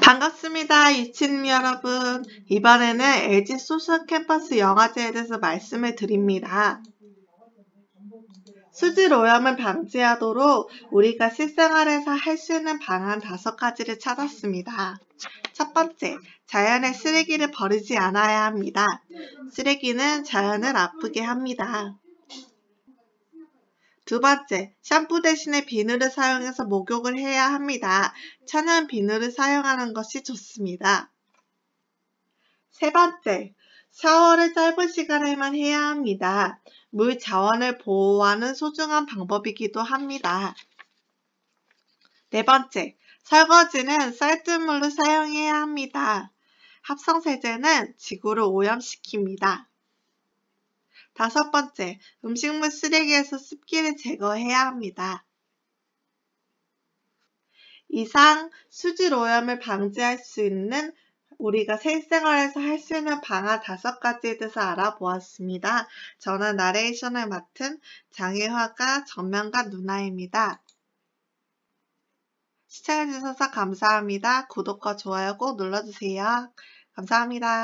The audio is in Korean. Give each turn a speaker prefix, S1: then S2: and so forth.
S1: 반갑습니다. 이치는 여러분. 이번에는 LG 소셜 캠퍼스 영화제에 대해서 말씀을 드립니다. 수질 오염을 방지하도록 우리가 실생활에서 할 수 있는 방안 다섯 가지를 찾았습니다. 첫 번째, 자연의 쓰레기를 버리지 않아야 합니다. 쓰레기는 자연을 아프게 합니다. 두 번째, 샴푸 대신에 비누를 사용해서 목욕을 해야 합니다. 천연 비누를 사용하는 것이 좋습니다. 세 번째, 샤워를 짧은 시간에만 해야 합니다. 물 자원을 보호하는 소중한 방법이기도 합니다. 네 번째, 설거지는 쌀뜨물로 사용해야 합니다. 합성세제는 지구를 오염시킵니다. 다섯 번째, 음식물 쓰레기에서 습기를 제거해야 합니다. 이상 수질 오염을 방지할 수 있는 우리가 실생활에서 할 수 있는 방안 다섯 가지에 대해서 알아보았습니다. 저는 나레이션을 맡은 장애화가 전면과 누나입니다. 시청해주셔서 감사합니다. 구독과 좋아요 꼭 눌러주세요. 감사합니다.